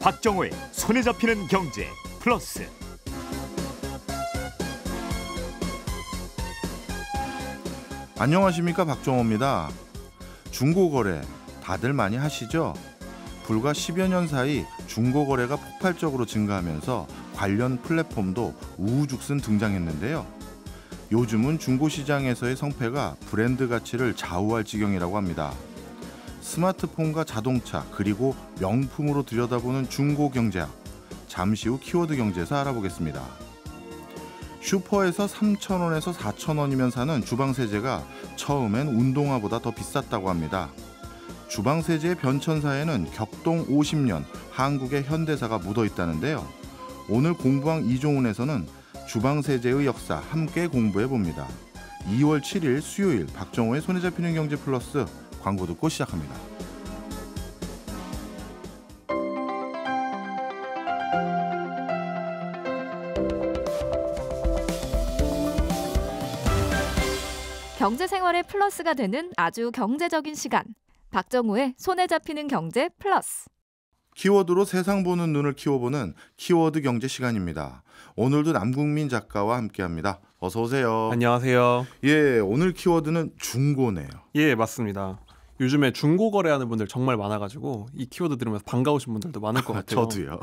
박정호의 손에 잡히는 경제 플러스 안녕하십니까 박정호입니다. 중고거래 다들 많이 하시죠? 불과 10여 년 사이 중고거래가 폭발적으로 증가하면서 관련 플랫폼도 우후죽순 등장했는데요. 요즘은 중고 시장에서의 성패가 브랜드 가치를 좌우할 지경이라고 합니다. 스마트폰과 자동차 그리고 명품으로 들여다보는 중고 경제학 잠시 후 키워드 경제에서 알아보겠습니다. 슈퍼에서 3,000원에서 4,000원이면 사는 주방세제가 처음엔 운동화보다 더 비쌌다고 합니다. 주방세제의 변천사에는 격동 50년 한국의 현대사가 묻어 있다는데요. 오늘 공부왕 이종훈에서는 주방세제의 역사 함께 공부해 봅니다. 2월 7일 수요일 박정호의 손에 잡히는 경제 플러스 광고 듣고 시작합니다. 경제 생활의 플러스가 되는 아주 경제적인 시간. 박정우의 손에 잡히는 경제 플러스. 키워드로 세상 보는 눈을 키워보는 키워드 경제 시간입니다. 오늘도 남국민 작가와 함께합니다. 어서 오세요. 안녕하세요. 예, 오늘 키워드는 중고네요. 예, 맞습니다. 요즘에 중고 거래하는 분들 정말 많아가지고 이 키워드 들으면서 반가우신 분들도 많을 것 같아요. 저도요.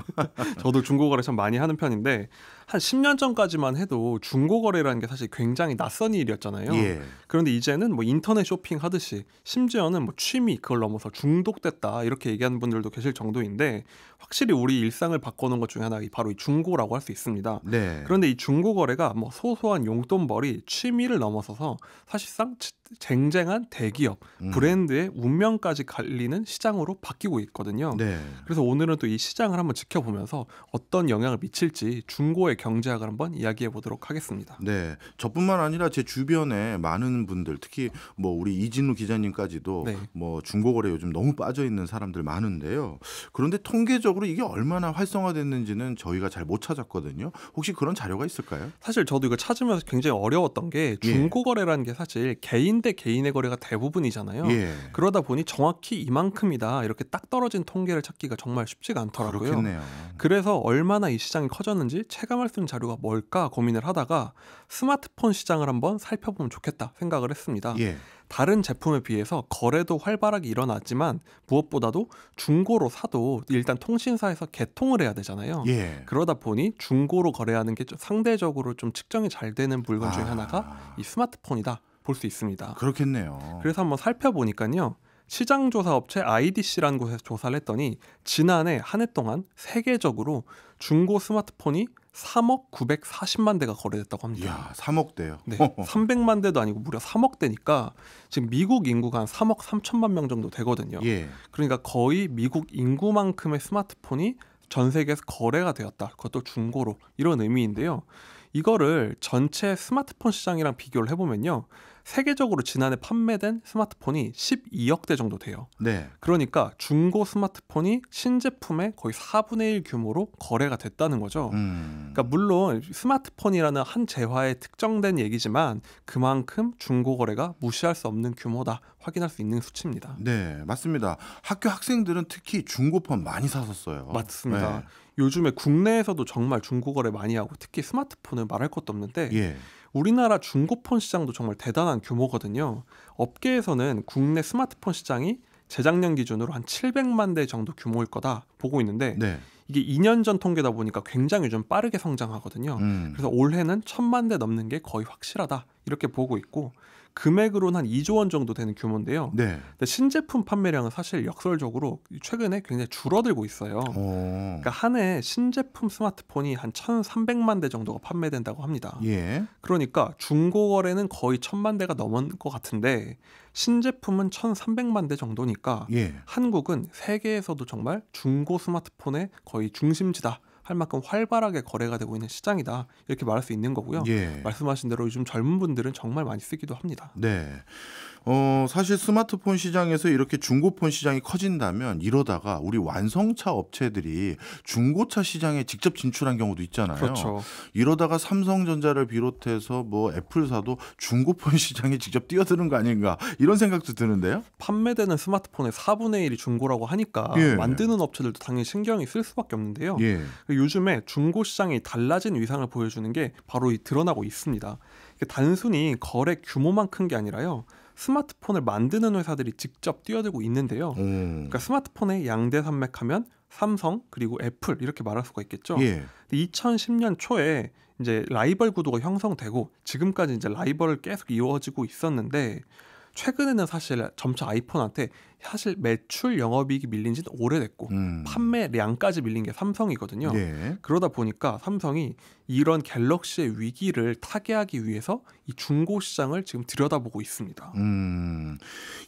저도 중고 거래 참 많이 하는 편인데 한 10년 전까지만 해도 중고 거래라는 게 사실 굉장히 낯선 일이었잖아요. 예. 그런데 이제는 뭐 인터넷 쇼핑 하듯이 심지어는 뭐 취미 그걸 넘어서 중독됐다 이렇게 얘기하는 분들도 계실 정도인데 확실히 우리 일상을 바꿔놓은 것 중에 하나가 바로 이 중고라고 할 수 있습니다. 네. 그런데 이 중고 거래가 뭐 소소한 용돈벌이 취미를 넘어서서 사실상 쟁쟁한 대기업 음. 브랜드의 운명까지 갈리는 시장으로 바뀌고 있거든요. 네. 그래서 오늘은 또 이 시장을 한번 지켜보면서 어떤 영향을 미칠지 중고의 경제학을 한번 이야기해 보도록 하겠습니다. 네, 저뿐만 아니라 제 주변에 많은 분들, 특히 뭐 우리 이진우 기자님까지도 네. 뭐 중고거래 요즘 너무 빠져 있는 사람들 많은데요. 그런데 통계적으로 이게 얼마나 활성화됐는지는 저희가 잘 못 찾았거든요. 혹시 그런 자료가 있을까요? 사실 저도 이거 찾으면서 굉장히 어려웠던 게 예. 중고거래라는 게 사실 개인 대 개인의 거래가 대부분이잖아요. 예. 그러다 보니 정확히 이만큼이다 이렇게 딱 떨어진 통계를 찾기가 정말 쉽지가 않더라고요. 그렇겠네요. 그래서 얼마나 이 시장이 커졌는지 체감할 참고할 수 있는 자료가 뭘까 고민을 하다가 스마트폰 시장을 한번 살펴보면 좋겠다 생각을 했습니다. 예. 다른 제품에 비해서 거래도 활발하게 일어났지만 무엇보다도 중고로 사도 일단 통신사에서 개통을 해야 되잖아요. 예. 그러다 보니 중고로 거래하는 게 상대적으로 좀 측정이 잘 되는 물건 중에 아. 하나가 이 스마트폰이다 볼 수 있습니다. 그렇겠네요. 그래서 한번 살펴보니까요. 시장조사 업체 IDC라는 곳에서 조사를 했더니 지난해 한 해 동안 세계적으로 중고 스마트폰이 3억 940만 대가 거래됐다고 합니다. 이야, 3억 대요. 네, 300만 대도 아니고 무려 3억 대니까 지금 미국 인구가 한 3억 3천만 명 정도 되거든요. 예. 그러니까 거의 미국 인구만큼의 스마트폰이 전 세계에서 거래가 되었다. 그것도 중고로 이런 의미인데요. 이거를 전체 스마트폰 시장이랑 비교를 해보면요. 세계적으로 지난해 판매된 스마트폰이 12억 대 정도 돼요. 네. 그러니까 중고 스마트폰이 신제품의 거의 4분의 1 규모로 거래가 됐다는 거죠. 음. 그러니까 물론 스마트폰이라는 한 재화에 특정된 얘기지만 그만큼 중고 거래가 무시할 수 없는 규모다 확인할 수 있는 수치입니다. 네, 맞습니다. 학교 학생들은 특히 중고폰 많이 사셨어요 맞습니다. 네. 요즘에 국내에서도 정말 중고거래 많이 하고 특히 스마트폰은 말할 것도 없는데 예. 우리나라 중고폰 시장도 정말 대단한 규모거든요. 업계에서는 국내 스마트폰 시장이 재작년 기준으로 한 700만 대 정도 규모일 거다 보고 있는데 네. 이게 2년 전 통계다 보니까 굉장히 좀 빠르게 성장하거든요. 음. 그래서 올해는 1 0 0 0만대 넘는 게 거의 확실하다 이렇게 보고 있고 금액으로는 한 2조 원 정도 되는 규모인데요. 네. 근데 신제품 판매량은 사실 역설적으로 최근에 굉장히 줄어들고 있어요. 오. 어. 그러니까 한 해 신제품 스마트폰이 한 1,300만 대 정도가 판매된다고 합니다. 예. 그러니까 중고 거래는 거의 1,000만 대가 넘은 것 같은데 신제품은 1,300만 대 정도니까 예. 한국은 세계에서도 정말 중고 스마트폰의 거의 중심지다. 할 만큼 활발하게 거래가 되고 있는 시장이다 이렇게 말할 수 있는 거고요. 예. 말씀하신 대로 요즘 젊은 분들은 정말 많이 쓰기도 합니다. 네. 어, 사실 스마트폰 시장에서 이렇게 중고폰 시장이 커진다면 이러다가 우리 완성차 업체들이 중고차 시장에 직접 진출한 경우도 있잖아요. 그렇죠. 이러다가 삼성전자를 비롯해서 뭐 애플사도 중고폰 시장에 직접 뛰어드는 거 아닌가 이런 생각도 드는데요. 판매되는 스마트폰의 4분의 1이 중고라고 하니까 예. 만드는 업체들도 당연히 신경이 쓸 수밖에 없는데요. 예. 그 요즘에 중고 시장이 달라진 위상을 보여주는 게 바로 이 드러나고 있습니다. 단순히 거래 규모만 큰 게 아니라요. 스마트폰을 만드는 회사들이 직접 뛰어들고 있는데요. 음. 그러니까 스마트폰의 양대 산맥하면 삼성 그리고 애플 이렇게 말할 수가 있겠죠. 예. 2010년 초에 이제 라이벌 구도가 형성되고 지금까지 이제 라이벌을 계속 이어지고 있었는데 최근에는 사실 점차 아이폰한테 사실 매출 영업이익이 밀린 지는 오래됐고 음. 판매량까지 밀린 게 삼성이거든요. 예. 그러다 보니까 삼성이 이런 갤럭시의 위기를 타개하기 위해서 이 중고 시장을 지금 들여다보고 있습니다. 음.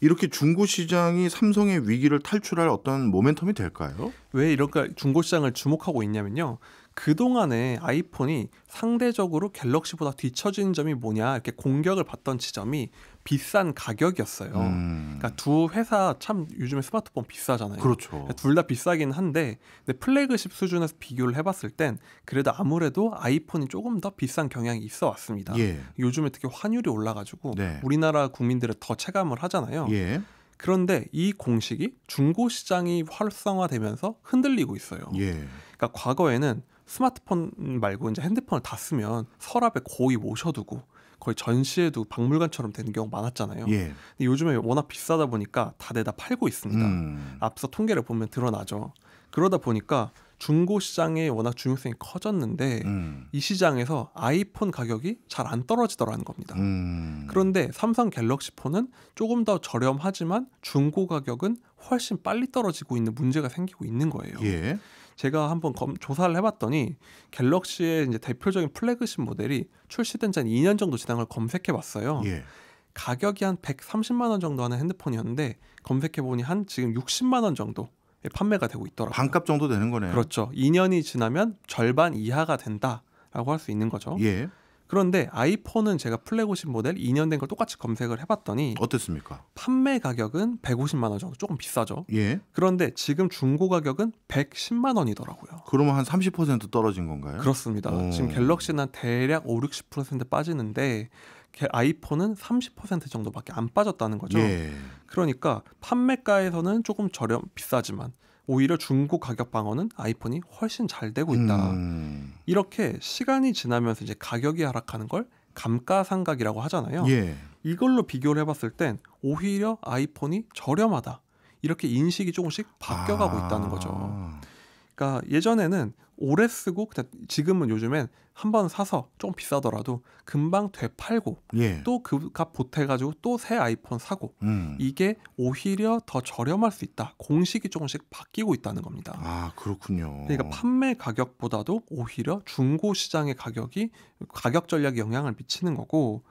이렇게 중고 시장이 삼성의 위기를 탈출할 어떤 모멘텀이 될까요? 왜 이렇게 중고 시장을 주목하고 있냐면요. 그동안에 아이폰이 상대적으로 갤럭시보다 뒤처진 점이 뭐냐 이렇게 공격을 받던 지점이 비싼 가격이었어요. 음. 그러니까 두 회사 참 요즘에 스마트폰 비싸잖아요. 그렇죠. 그러니까 둘다 비싸긴 한데 근데 플래그십 수준에서 비교를 해봤을 땐 그래도 아무래도 아이폰이 조금 더 비싼 경향이 있어 왔습니다. 예. 요즘에 특히 환율이 올라가지고 네. 우리나라 국민들은 더 체감을 하잖아요. 예. 그런데 이 공식이 중고 시장이 활성화되면서 흔들리고 있어요. 예. 그러니까 과거에는 스마트폰 말고 이제 핸드폰을 다 쓰면 서랍에 고이 모셔두고 거의 전시에도 박물관처럼 되는 경우 많았잖아요. 예. 근데 요즘에 워낙 비싸다 보니까 다 내다 팔고 있습니다. 음. 앞서 통계를 보면 드러나죠. 그러다 보니까 중고 시장의 워낙 중요성이 커졌는데 음. 이 시장에서 아이폰 가격이 잘 안 떨어지더라는 겁니다. 음. 그런데 삼성 갤럭시 폰은 조금 더 저렴하지만 중고 가격은 훨씬 빨리 떨어지고 있는 문제가 생기고 있는 거예요. 예. 제가 한번 검, 조사를 해봤더니 갤럭시의 이제 대표적인 플래그십 모델이 출시된 지 한 2년 정도 지난 걸 검색해봤어요. 예. 가격이 한 130만 원 정도 하는 핸드폰이었는데 검색해 보니 한 지금 60만 원 정도 예, 판매가 되고 있더라고요. 반값 정도 되는 거네요. 그렇죠. 2년이 지나면 절반 이하가 된다라고 할 수 있는 거죠. 예. 그런데 아이폰은 제가 플래그십 모델 2년 된 걸 똑같이 검색을 해봤더니 어떻습니까? 판매 가격은 150만 원 정도 조금 비싸죠. 예. 그런데 지금 중고 가격은 110만 원이더라고요. 그러면 한 30% 떨어진 건가요? 그렇습니다. 오. 지금 갤럭시는 대략 5, 60% 빠지는데 아이폰은 30% 정도밖에 안 빠졌다는 거죠. 예. 그러니까 판매가에서는 조금 저렴 비싸지만 오히려 중고 가격 방어는 아이폰이 훨씬 잘 되고 있다. 음. 이렇게 시간이 지나면서 이제 가격이 하락하는 걸 감가상각이라고 하잖아요. 예. 이걸로 비교를 해봤을 땐 오히려 아이폰이 저렴하다. 이렇게 인식이 조금씩 바뀌어가고 아. 있다는 거죠. 그러니까 예전에는 오래 쓰고 지금은 요즘엔 한 번 사서 좀 비싸더라도 금방 되팔고 예. 또그 값 보태가지고 또 새 아이폰 사고 음. 이게 오히려 더 저렴할 수 있다 공식이 조금씩 바뀌고 있다는 겁니다. 아 그렇군요. 그러니까 판매 가격보다도 오히려 중고 시장의 가격이 가격 전략에 영향을 미치는 거고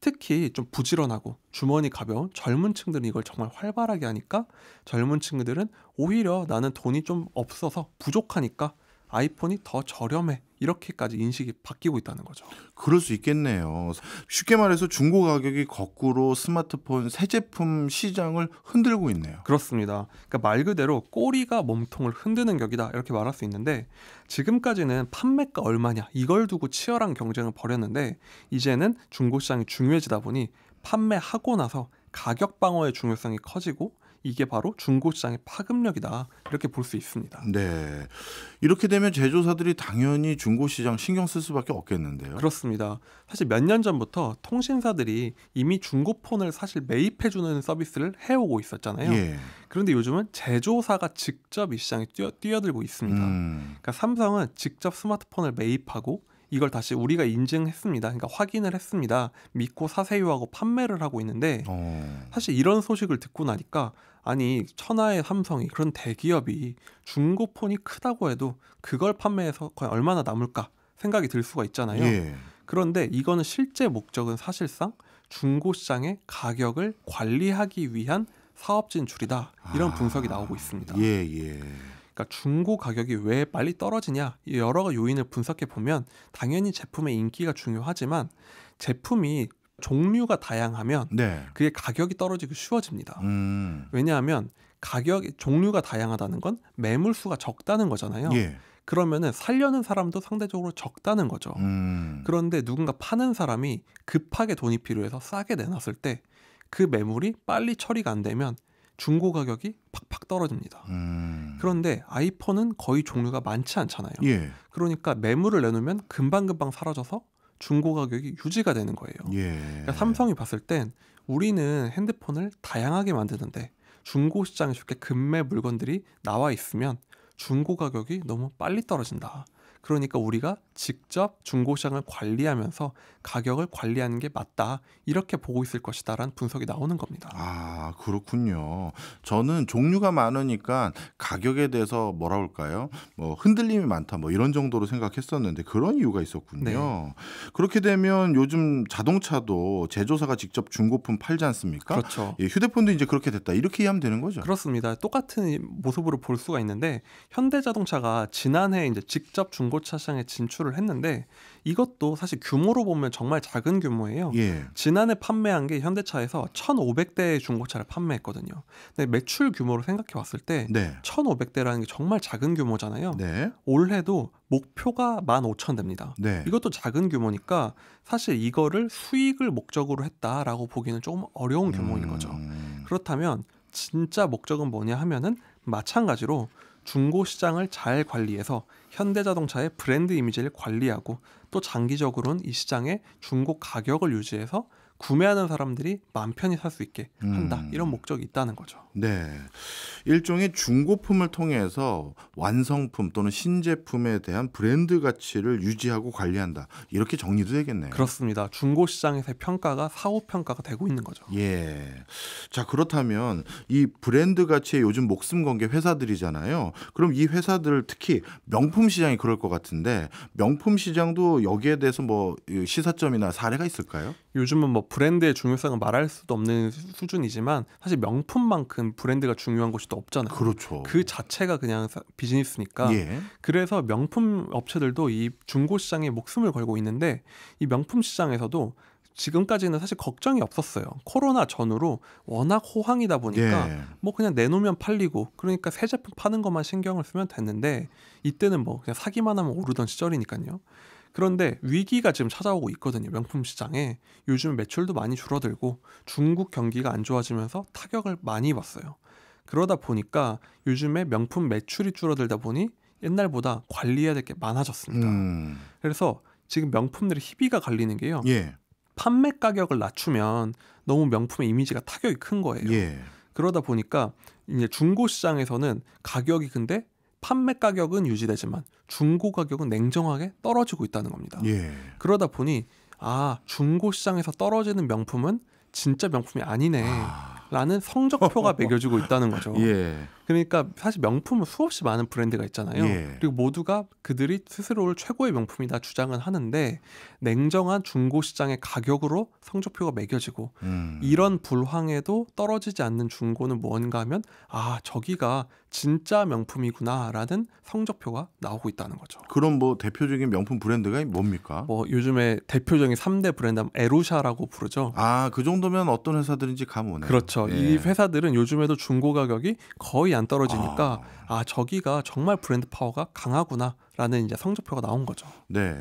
특히 좀 부지런하고 주머니 가벼운 젊은 층들은 이걸 정말 활발하게 하니까 젊은 층들은 오히려 나는 돈이 좀 없어서 부족하니까 아이폰이 더 저렴해 이렇게까지 인식이 바뀌고 있다는 거죠. 그럴 수 있겠네요. 쉽게 말해서 중고 가격이 거꾸로 스마트폰 새 제품 시장을 흔들고 있네요. 그렇습니다. 그러니까 말 그대로 꼬리가 몸통을 흔드는 격이다 이렇게 말할 수 있는데 지금까지는 판매가 얼마냐 이걸 두고 치열한 경쟁을 벌였는데 이제는 중고 시장이 중요해지다 보니 판매하고 나서 가격 방어의 중요성이 커지고 이게 바로 중고 시장의 파급력이다 이렇게 볼 수 있습니다. 네, 이렇게 되면 제조사들이 당연히 중고 시장 신경 쓸 수밖에 없겠는데요. 그렇습니다. 사실 몇 년 전부터 통신사들이 이미 중고폰을 사실 매입해주는 서비스를 해오고 있었잖아요. 예. 그런데 요즘은 제조사가 직접 이 시장에 뛰어, 들고 있습니다. 음. 그러니까 삼성은 직접 스마트폰을 매입하고 이걸 다시 우리가 인증했습니다. 그러니까 확인을 했습니다. 믿고 사세요 하고 판매를 하고 있는데 어... 사실 이런 소식을 듣고 나니까 아니 천하의 삼성이 그런 대기업이 중고폰이 크다고 해도 그걸 판매해서 과연 얼마나 남을까 생각이 들 수가 있잖아요. 예. 그런데 이거는 실제 목적은 사실상 중고 시장의 가격을 관리하기 위한 사업 진출이다 이런 아, 분석이 나오고 있습니다. 예, 예. 그러니까 중고 가격이 왜 빨리 떨어지냐 여러 요인을 분석해 보면 당연히 제품의 인기가 중요하지만 제품이 종류가 다양하면 네. 그게 가격이 떨어지기 쉬워집니다. 음. 왜냐하면 가격 종류가 다양하다는 건 매물 수가 적다는 거잖아요. 예. 그러면은 살려는 사람도 상대적으로 적다는 거죠. 음. 그런데 누군가 파는 사람이 급하게 돈이 필요해서 싸게 내놨을 때 그 매물이 빨리 처리가 안 되면 중고 가격이 팍팍 떨어집니다. 음. 그런데 아이폰은 거의 종류가 많지 않잖아요. 예. 그러니까 매물을 내놓으면 금방금방 사라져서 중고 가격이 유지가 되는 거예요. 예. 그러니까 삼성이 봤을 땐 우리는 핸드폰을 다양하게 만드는데 중고 시장에 쉽게 금매 물건들이 나와 있으면 중고 가격이 너무 빨리 떨어진다. 그러니까 우리가 직접 중고시장을 관리하면서 가격을 관리하는 게 맞다 이렇게 보고 있을 것이다라는 분석이 나오는 겁니다. 아 그렇군요. 저는 종류가 많으니까 가격에 대해서 뭐라 할까요? 뭐 흔들림이 많다 뭐 이런 정도로 생각했었는데 그런 이유가 있었군요. 네. 그렇게 되면 요즘 자동차도 제조사가 직접 중고품 팔지 않습니까? 그렇죠. 예, 휴대폰도 이제 그렇게 됐다 이렇게 이해하면 되는 거죠. 그렇습니다. 똑같은 모습으로 볼 수가 있는데 현대자동차가 지난해 이제 직접 중고차 시장에 진출 선보를 했는데 이것도 사실 규모로 보면 정말 작은 규모예요. 예. 지난해 판매한 게 현대차에서 1,500대의 중고차를 판매했거든요. 근데 매출 규모로 생각해 봤을때 네. 1,500대라는 게 정말 작은 규모잖아요. 네. 올해도 목표가 15,000대입니다. 네. 이것도 작은 규모니까 사실 이거를 수익을 목적으로 했다라고 보기는 조금 어려운 규모인 거죠. 음... 그렇다면 진짜 목적은 뭐냐 하면은 마찬가지로 중고 시장을 잘 관리해서 현대자동차의 브랜드 이미지를 관리하고 또 장기적으로는 이 시장의 중고 가격을 유지해서 구매하는 사람들이 마음 편히 살 수 있게 한다 음. 이런 목적이 있다는 거죠. 네, 일종의 중고품을 통해서 완성품 또는 신제품에 대한 브랜드 가치를 유지하고 관리한다 이렇게 정리도 되겠네요. 그렇습니다. 중고 시장에서의 평가가 사후 평가가 되고 있는 거죠. 예. 자 그렇다면 이 브랜드 가치에 요즘 목숨 건 게 회사들이잖아요. 그럼 이 회사들 특히 명품 시장이 그럴 것 같은데 명품 시장도 여기에 대해서 뭐 시사점이나 사례가 있을까요? 요즘은 뭐 브랜드의 중요성을 말할 수도 없는 수준이지만 사실 명품만큼 브랜드가 중요한 곳이 또 없잖아요. 그렇죠. 그 자체가 그냥 비즈니스니까. 예. 그래서 명품 업체들도 이 중고 시장에 목숨을 걸고 있는데 이 명품 시장에서도 지금까지는 사실 걱정이 없었어요. 코로나 전후로 워낙 호황이다 보니까 예. 뭐 그냥 내놓으면 팔리고 그러니까 새 제품 파는 것만 신경을 쓰면 됐는데 이때는 뭐 그냥 사기만 하면 오르던 시절이니까요. 그런데 위기가 지금 찾아오고 있거든요. 명품 시장에 요즘 매출도 많이 줄어들고 중국 경기가 안 좋아지면서 타격을 많이 봤어요. 그러다 보니까 요즘에 명품 매출이 줄어들다 보니 옛날보다 관리해야 될 게 많아졌습니다. 음. 그래서 지금 명품들의 희비가 갈리는 게요. 예. 판매 가격을 낮추면 너무 명품의 이미지가 타격이 큰 거예요. 예. 그러다 보니까 이제 중고 시장에서는 가격이 근데 판매 가격은 유지되지만 중고 가격은 냉정하게 떨어지고 있다는 겁니다. 예. 그러다 보니 아 중고 시장에서 떨어지는 명품은 진짜 명품이 아니네. 아. 라는 성적표가 매겨지고 있다는 거죠. 예. 그러니까 사실 명품은 수없이 많은 브랜드가 있잖아요. 예. 그리고 모두가 그들이 스스로를 최고의 명품이다 주장은 하는데 냉정한 중고 시장의 가격으로 성적표가 매겨지고 음. 이런 불황에도 떨어지지 않는 중고는 뭔가 하면 아 저기가 진짜 명품이구나라는 성적표가 나오고 있다는 거죠. 그럼 뭐 대표적인 명품 브랜드가 뭡니까? 뭐 요즘에 대표적인 3대 브랜드 에로샤라고 부르죠. 아, 그 정도면 어떤 회사들인지 감 오네요. 그렇죠. 예. 이 회사들은 요즘에도 중고 가격이 거의 안 떨어지니까 아. 아 저기가 정말 브랜드 파워가 강하구나. 라는 이제 성적표가 나온 거죠. 네.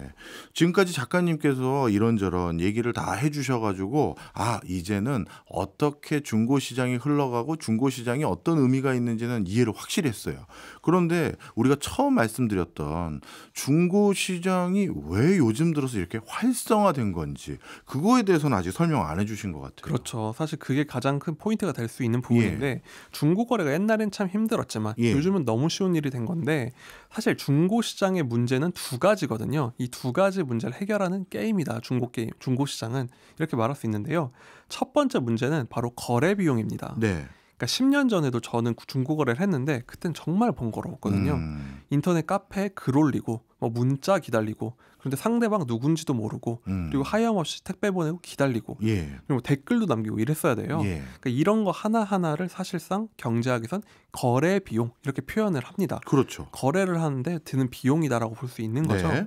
지금까지 작가님께서 이런저런 얘기를 다 해주셔가지고, 아, 이제는 어떻게 중고시장이 흘러가고 중고시장이 어떤 의미가 있는지는 이해를 확실히 했어요. 그런데 우리가 처음 말씀드렸던 중고시장이 왜 요즘 들어서 이렇게 활성화된 건지, 그거에 대해서는 아직 설명 안 해주신 것 같아요. 그렇죠. 사실 그게 가장 큰 포인트가 될 수 있는 부분인데, 예. 중고거래가 옛날엔 참 힘들었지만, 예. 요즘 요즘은 너무 쉬운 일이 된 건데 사실 중고 시장의 문제는 두 가지거든요. 이 두 가지 문제를 해결하는 게임이다. 중고 게임, 중고 시장은 이렇게 말할 수 있는데요. 첫 번째 문제는 바로 거래 비용입니다. 네. 그러니까 10년 전에도 저는 중고 거래를 했는데 그땐 정말 번거로웠거든요. 음. 인터넷 카페에 글 올리고 뭐 문자 기다리고 그런데 상대방 누군지도 모르고 음. 그리고 하염없이 택배 보내고 기다리고 예. 그리고 댓글도 남기고 이랬어야 돼요. 예. 그러니까 이런 거 하나 하나를 사실상 경제학에선 거래 비용 이렇게 표현을 합니다. 그렇죠. 거래를 하는데 드는 비용이다라고 볼 수 있는 네. 거죠. 네.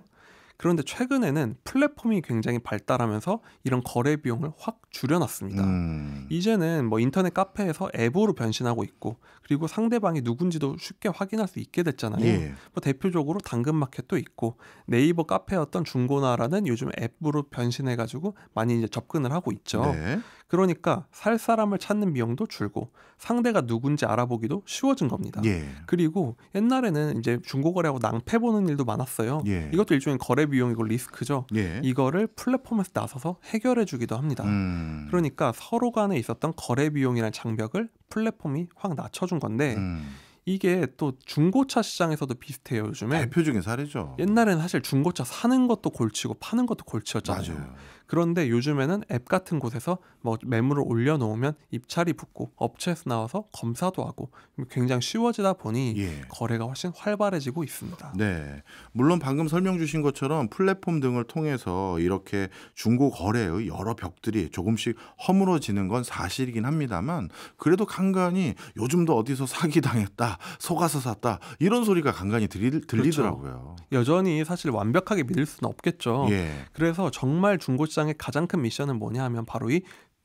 그런데 최근에는 플랫폼이 굉장히 발달하면서 이런 거래 비용을 확 줄여놨습니다. 음. 이제는 뭐 인터넷 카페에서 앱으로 변신하고 있고 그리고 상대방이 누군지도 쉽게 확인할 수 있게 됐잖아요. 예. 뭐 대표적으로 당근마켓도 있고 네이버 카페였던 중고나라는 요즘 앱으로 변신해가지고 많이 이제 접근을 하고 있죠. 네. 그러니까 살 사람을 찾는 비용도 줄고 상대가 누군지 알아보기도 쉬워진 겁니다. 예. 그리고 옛날에는 이제 중고거래하고 낭패 보는 일도 많았어요. 예. 이것도 일종의 거래 비용이고 리스크죠. 예. 이거를 플랫폼에서 나서서 해결해 주기도 합니다. 음. 그러니까 서로 간에 있었던 거래 비용이라는 장벽을 플랫폼이 확 낮춰준 건데 음. 이게 또 중고차 시장에서도 비슷해요 요즘에 대표적인 사례죠. 옛날에는 사실 중고차 사는 것도 골치고 파는 것도 골치였잖아요. 맞아요. 그런데 요즘에는 앱 같은 곳에서 뭐 매물을 올려놓으면 입찰이 붙고 업체에서 나와서 검사도 하고 굉장히 쉬워지다 보니 예. 거래가 훨씬 활발해지고 있습니다. 네, 물론 방금 설명 주신 것처럼 플랫폼 등을 통해서 이렇게 중고 거래의 여러 벽들이 조금씩 허물어지는 건 사실이긴 합니다만 그래도 간간히 요즘도 어디서 사기 당했다, 속아서 샀다 이런 소리가 간간히 들리, 들리더라고요. 그렇죠. 여전히 사실 완벽하게 믿을 수는 없겠죠. 예. 그래서 정말 중고 시장 협상의 가장 큰 미션은 뭐냐 하면 바로 이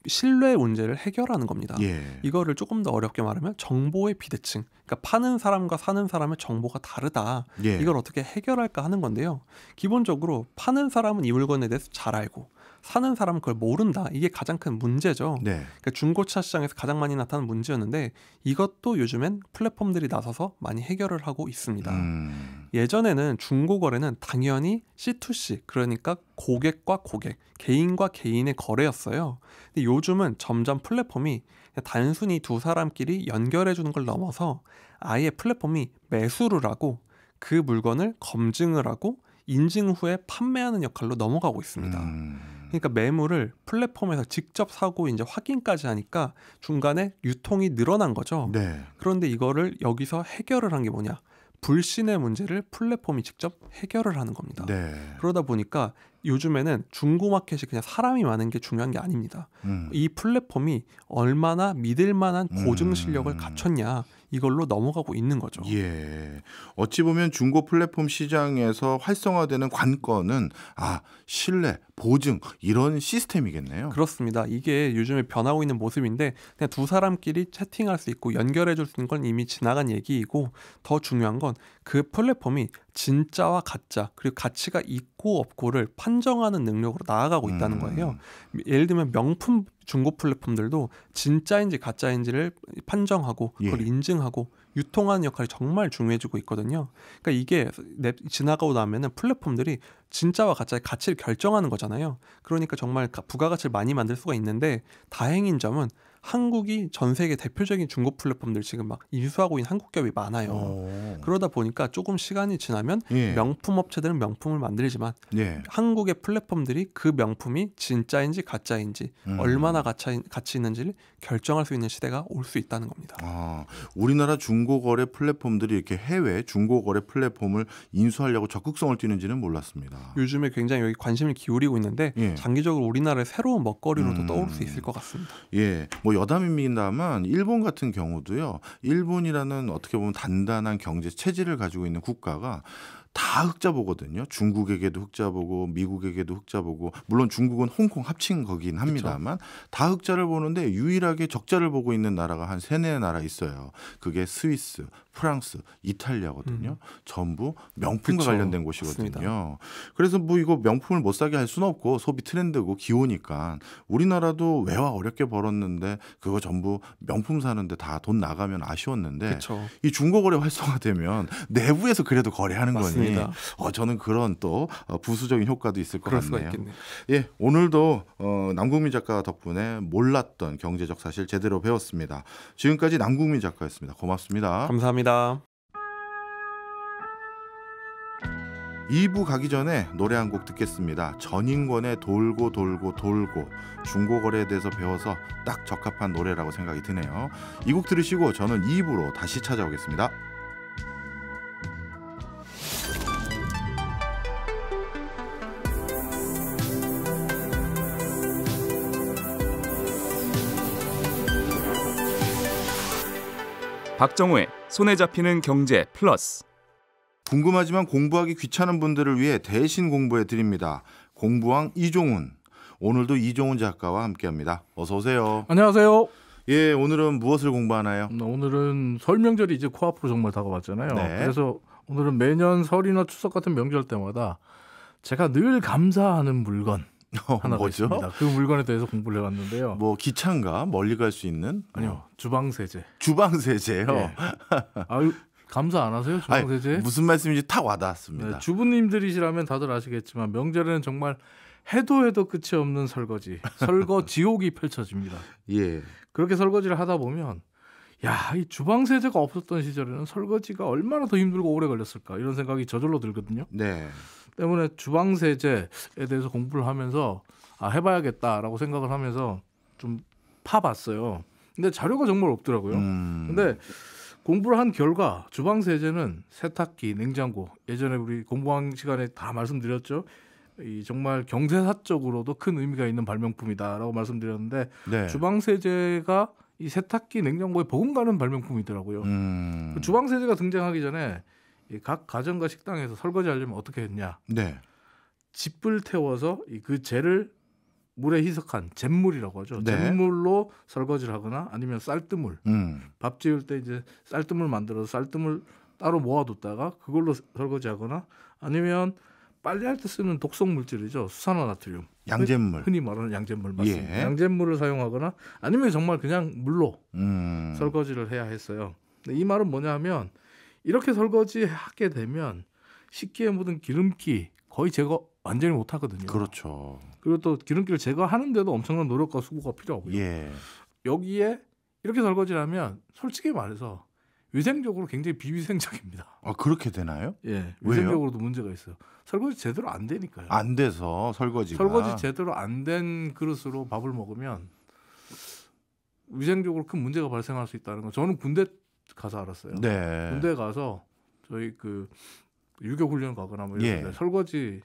신뢰 문제를 해결하는 겁니다. 예. 이거를 조금 더 어렵게 말하면 정보의 비대칭. 그러니까 파는 사람과 사는 사람의 정보가 다르다. 예. 이걸 어떻게 해결할까 하는 건데요. 기본적으로 파는 사람은 이 물건에 대해서 잘 알고 사는 사람은 그걸 모른다. 이게 가장 큰 문제죠. 네. 그러니까 중고차 시장에서 가장 많이 나타나는 문제였는데 이것도 요즘엔 플랫폼들이 나서서 많이 해결을 하고 있습니다. 음. 예전에는 중고 거래는 당연히 C2C 그러니까 고객과 고객, 개인과 개인의 거래였어요. 근데 요즘은 점점 플랫폼이 단순히 두 사람끼리 연결해 주는 걸 넘어서 아예 플랫폼이 매수를 하고 그 물건을 검증을 하고 인증 후에 판매하는 역할로 넘어가고 있습니다. 음. 그러니까 매물을 플랫폼에서 직접 사고 이제 확인까지 하니까 중간에 유통이 늘어난 거죠. 네. 그런데 이거를 여기서 해결을 한 게 뭐냐? 불신의 문제를 플랫폼이 직접 해결을 하는 겁니다. 네. 그러다 보니까 요즘에는 중고마켓이 그냥 사람이 많은 게 중요한 게 아닙니다. 음. 이 플랫폼이 얼마나 믿을 만한 고증 음. 실력을 음. 갖췄냐 이걸로 넘어가고 있는 거죠. 예. 어찌 보면 중고 플랫폼 시장에서 활성화되는 관건은 아, 신뢰, 보증 이런 시스템이겠네요. 그렇습니다. 이게 요즘에 변하고 있는 모습인데 그냥 두 사람끼리 채팅할 수 있고 연결해 줄 수 있는 건 이미 지나간 얘기이고 더 중요한 건 그 플랫폼이 진짜와 가짜 그리고 가치가 있고 없고를 판정하는 능력으로 나아가고 있다는 음. 거예요. 음. 예를 들면 명품 중고 플랫폼들도 진짜인지 가짜인지를 판정하고 그걸 예. 인증하고 유통하는 역할이 정말 중요해지고 있거든요. 그러니까 이게 지나가고 나면은 플랫폼들이 진짜와 가짜의 가치를 결정하는 거잖아요. 그러니까 정말 부가가치를 많이 만들 수가 있는데 다행인 점은 한국이 전 세계 대표적인 중고 플랫폼들 지금 막 인수하고 있는 한국 기업이 많아요. 오. 어. 그러다 보니까 조금 시간이 지나면 예. 명품 업체들은 명품을 만들지만 예. 한국의 플랫폼들이 그 명품이 진짜인지 가짜인지 음. 얼마나 가치, 가치 있는지를 결정할 수 있는 시대가 올 수 있다는 겁니다. 아, 우리나라 중고 거래 플랫폼들이 이렇게 해외 중고 거래 플랫폼을 인수하려고 적극성을 띄는지는 몰랐습니다. 요즘에 굉장히 여기 관심을 기울이고 있는데 예. 장기적으로 우리나라의 새로운 먹거리로도 음. 떠올 수 있을 것 같습니다. 예, 뭐 여담입니다만 일본 같은 경우도요. 일본이라는 어떻게 보면 단단한 경제 체질을 가지고 있는 국가가 다 흑자보거든요. 중국에게도 흑자보고 미국에게도 흑자보고 물론 중국은 홍콩 합친 거긴 합니다만 그쵸? 다 흑자를 보는데 유일하게 적자를 보고 있는 나라가 한 세네 나라 있어요. 그게 스위스, 프랑스, 이탈리아거든요. 음. 전부 명품과 그쵸. 관련된 곳이거든요. 맞습니다. 그래서 뭐 이거 명품을 못 사게 할 수는 없고 소비 트렌드고 기호니까 우리나라도 외화 어렵게 벌었는데 그거 전부 명품 사는데 다 돈 나가면 아쉬웠는데 그쵸. 이 중고거래 활성화되면 내부에서 그래도 거래하는 거예요. 있습니다. 예. 어, 저는 그런 또 어, 부수적인 효과도 있을 것 같네요. 예, 오늘도 어, 남국민 작가 덕분에 몰랐던 경제적 사실 제대로 배웠습니다. 지금까지 남국민 작가였습니다. 고맙습니다. 감사합니다. 2부 가기 전에 노래 한 곡 듣겠습니다. 전인권의 돌고 돌고 돌고 중고거래에 대해서 배워서 딱 적합한 노래라고 생각이 드네요. 이 곡 들으시고 저는 2부로 다시 찾아오겠습니다. 박정우의 손에 잡히는 경제 플러스 궁금하지만 공부하기 귀찮은 분들을 위해 대신 공부해 드립니다. 공부왕 이종훈 오늘도 이종훈 작가와 함께합니다. 어서 오세요. 안녕하세요. 예, 오늘은 무엇을 공부하나요? 음, 오늘은 설명절이 이제 코앞으로 정말 다가왔잖아요. 네. 그래서 오늘은 매년 설이나 추석 같은 명절 때마다 제가 늘 감사하는 물건 어, 하나 있습니다. 그 물건에 대해서 공부를 해봤는데요. 뭐 기차인가 멀리 갈 수 있는? 아니요 어. 주방세제. 주방세제요. 네. 예. 아유 감사 안 하세요 주방세제? 무슨 말씀인지 탁 와닿았습니다. 네, 주부님들이시라면 다들 아시겠지만 명절에는 정말 해도 해도 끝이 없는 설거지, 설거 지옥이 펼쳐집니다. 예. 그렇게 설거지를 하다 보면 야, 이 주방 세제가 없었던 시절에는 설거지가 얼마나 더 힘들고 오래 걸렸을까 이런 생각이 저절로 들거든요. 네. 때문에 주방 세제에 대해서 공부를 하면서 아 해봐야겠다라고 생각을 하면서 좀 파봤어요. 근데 자료가 정말 없더라고요. 음. 근데 공부를 한 결과 주방 세제는 세탁기, 냉장고 예전에 우리 공부한 시간에 다 말씀드렸죠. 이 정말 경제사적으로도 큰 의미가 있는 발명품이다라고 말씀드렸는데 네. 주방 세제가 이 세탁기, 냉장고에 버금가는 발명품이더라고요. 음. 주방 세제가 등장하기 전에 각 가정과 식당에서 설거지하려면 어떻게 했냐? 네. 집불 태워서 그 재를 물에 희석한 잿물이라고 하죠. 네. 잿물로 설거지를 하거나 아니면 쌀뜨물. 음. 밥 지을 때 이제 쌀뜨물 만들어서 쌀뜨물 따로 모아뒀다가 그걸로 설거지하거나 아니면 빨래할 때 쓰는 독성 물질이죠. 수산화나트륨. 양잿물. 흔히 말하는 양잿물 맞습니다. 예. 양잿물을 사용하거나 아니면 정말 그냥 물로 음. 설거지를 해야 했어요. 이 말은 뭐냐면 하 이렇게 설거지하게 되면 식기에 묻은 기름기 거의 제거 완전히 못 하거든요. 그렇죠. 그리고 또 기름기를 제거하는데도 엄청난 노력과 수고가 필요하고요. 예. 여기에 이렇게 설거지 하면 솔직히 말해서 위생적으로 굉장히 비위생적입니다. 아 그렇게 되나요? 예, 위생적으로도 왜요? 문제가 있어요. 설거지 제대로 안 되니까요. 안 돼서 설거지 설거지 제대로 안 된 그릇으로 밥을 먹으면 위생적으로 큰 문제가 발생할 수 있다는 거. 저는 군대 가서 알았어요. 네. 군대 가서 저희 그 유격 훈련 가거나 뭐 이런 예. 설거지를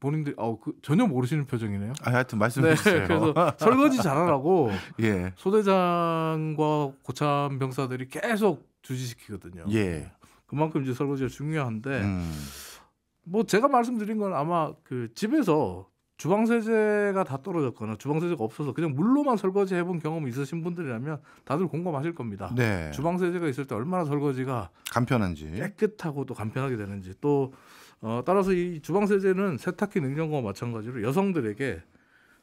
본인들 아우 그 전혀 모르시는 표정이네요. 아 하여튼 말씀해 네, 주세요. 그래서 설거지 잘하라고 예. 소대장과 고참 병사들이 계속 주지시키거든요. 예. 그만큼 이제 설거지가 중요한데 음. 뭐 제가 말씀드린 건 아마 그 집에서 주방세제가 다 떨어졌거나 주방세제가 없어서 그냥 물로만 설거지 해본 경험 있으신 분들이라면 다들 공감하실 겁니다. 네. 주방세제가 있을 때 얼마나 설거지가 간편한지 깨끗하고 또 간편하게 되는지 또 어, 따라서 이 주방세제는 세탁기 냉장고와 마찬가지로 여성들에게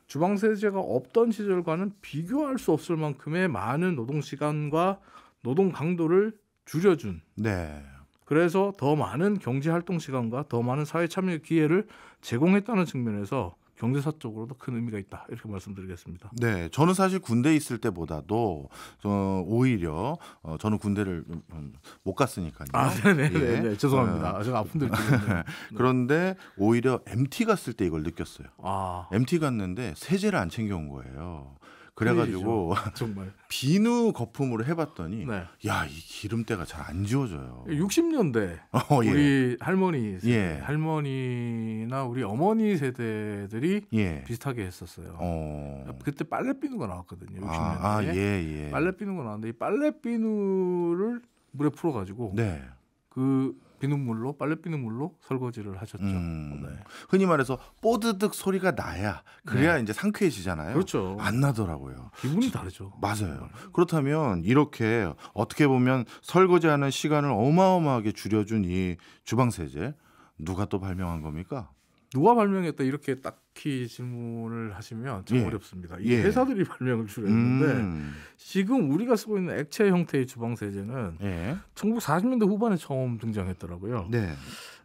주방세제가 없던 시절과는 비교할 수 없을 만큼의 많은 노동 시간과 노동 강도를 줄여준 네. 그래서 더 많은 경제 활동 시간과 더 많은 사회 참여 기회를 제공했다는 측면에서 경제사 적으로도큰 의미가 있다 이렇게 말씀드리겠습니다. 네, 저는 사실 군대 있을 때보다도 저 어, 오히려 어, 저는 군대를 음, 못 갔으니까요. 아, 네네, 네, 네, 예. 네 죄송합니다. 어, 제가 아픈데 네. 그런데 오히려 MT 갔을 때 이걸 느꼈어요. 아. MT 갔는데 세제를 안 챙겨온 거예요. 그래가지고 정말 비누 거품으로 해봤더니 네. 야이 기름때가 잘 안 지워져요. 60년대 어, 예. 우리 할머니 세대, 예. 할머니나 우리 어머니 세대들이 예. 비슷하게 했었어요. 어... 그때 빨래 비누가 나왔거든요. 60년대 아, 아, 예, 예. 빨래 비누가 나왔는데 이 빨래 비누를 물에 풀어가지고 네. 그 비눗물로 빨래비눗물로 설거지를 하셨죠. 음. 네. 흔히 말해서 뽀드득 소리가 나야 그래야 네. 이제 상쾌해지잖아요. 그렇죠. 안 나더라고요. 기분이 다르죠. 맞아요. 그렇다면 이렇게 어떻게 보면 설거지하는 시간을 어마어마하게 줄여준 이 주방 세제 누가 또 발명한 겁니까? 누가 발명했다 이렇게 딱히 질문을 하시면 참 예. 어렵습니다. 이 예. 회사들이 발명을 주로 했는데 음. 지금 우리가 쓰고 있는 액체 형태의 주방 세제는 예. 1940년대 후반에 처음 등장했더라고요. 네.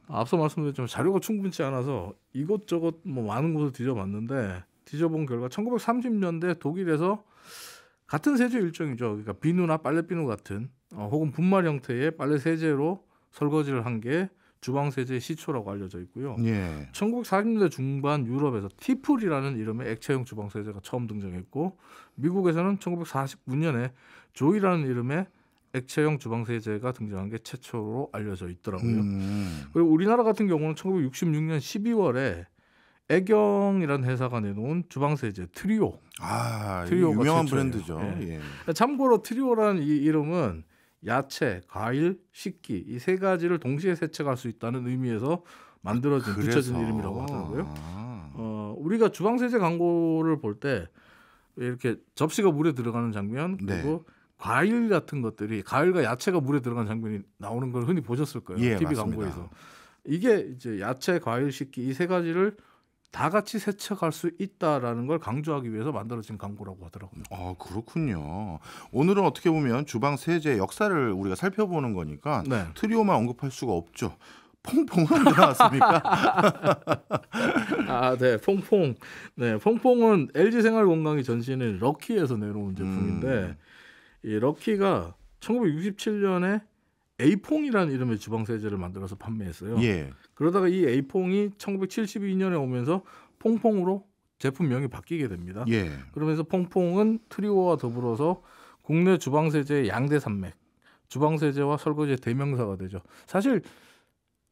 앞서 말씀드렸지만 자료가 충분치 않아서 이것저것 뭐 많은 곳을 뒤져봤는데 뒤져본 결과 1930년대 독일에서 같은 세제 일종이죠. 그러니까 비누나 빨래비누 같은 어, 혹은 분말 형태의 빨래 세제로 설거지를 한게 주방세제 시초라고 알려져 있고요. 예. 1940년대 중반 유럽에서 티플이라는 이름의 액체형 주방세제가 처음 등장했고 미국에서는 1949년에 조이라는 이름의 액체형 주방세제가 등장한 게 최초로 알려져 있더라고요. 음. 그리고 우리나라 같은 경우는 1966년 12월에 애경이라는 회사가 내놓은 주방세제 트리오. 아, 트리오가 유명한 최초예요. 브랜드죠. 예. 예. 참고로 트리오라는 이 이름은 야채, 과일, 식기 이 세 가지를 동시에 세척할 수 있다는 의미에서 만들어진 그래서. 붙여진 이름이라고 하더라고요. 아. 어, 우리가 주방 세제 광고를 볼 때 이렇게 접시가 물에 들어가는 장면 네. 그리고 네. 과일 같은 것들이 과일과 야채가 물에 들어간 장면이 나오는 걸 흔히 보셨을 거예요. 예, TV 맞습니다. 광고에서. 이게 이제 야채, 과일, 식기 이 세 가지를 다 같이 세척할 수 있다라는 걸 강조하기 위해서 만들어진 광고라고 하더라고요. 아 그렇군요. 오늘은 어떻게 보면 주방 세제 역사를 우리가 살펴보는 거니까 네. 트리오만 언급할 수가 없죠. 퐁퐁은 나왔습니까? 아, 네, 퐁퐁. 네, 퐁퐁은 LG 생활건강이 전신인 럭키에서 내놓은 제품인데 음. 이 럭키가 1967년에 에이퐁이라는 이름의 주방세제를 만들어서 판매했어요. 예. 그러다가 이 에이퐁이 1972년에 오면서 퐁퐁으로 제품명이 바뀌게 됩니다. 예. 그러면서 퐁퐁은 트리오와 더불어서 국내 주방세제의 양대 산맥, 주방세제와 설거지의 대명사가 되죠. 사실